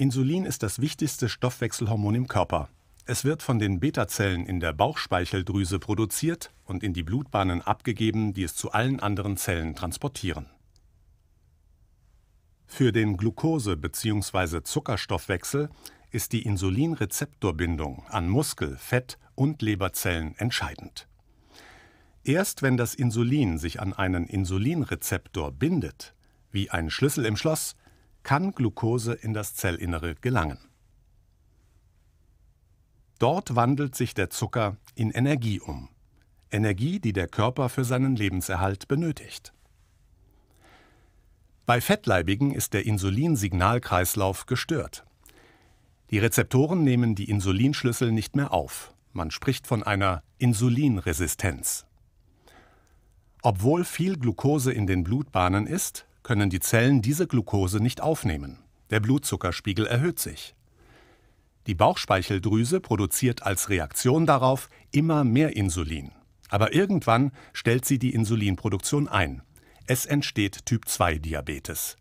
Insulin ist das wichtigste Stoffwechselhormon im Körper. Es wird von den Beta-Zellen in der Bauchspeicheldrüse produziert und in die Blutbahnen abgegeben, die es zu allen anderen Zellen transportieren. Für den Glucose- bzw. Zuckerstoffwechsel ist die Insulinrezeptorbindung an Muskel-, Fett- und Leberzellen entscheidend. Erst wenn das Insulin sich an einen Insulinrezeptor bindet, wie ein Schlüssel im Schloss, kann Glucose in das Zellinnere gelangen. Dort wandelt sich der Zucker in Energie um. Energie, die der Körper für seinen Lebenserhalt benötigt. Bei Fettleibigen ist der Insulinsignalkreislauf gestört. Die Rezeptoren nehmen die Insulinschlüssel nicht mehr auf. Man spricht von einer Insulinresistenz. Obwohl viel Glucose in den Blutbahnen ist, können die Zellen diese Glucose nicht aufnehmen. Der Blutzuckerspiegel erhöht sich. Die Bauchspeicheldrüse produziert als Reaktion darauf immer mehr Insulin. Aber irgendwann stellt sie die Insulinproduktion ein. Es entsteht Typ-2-Diabetes.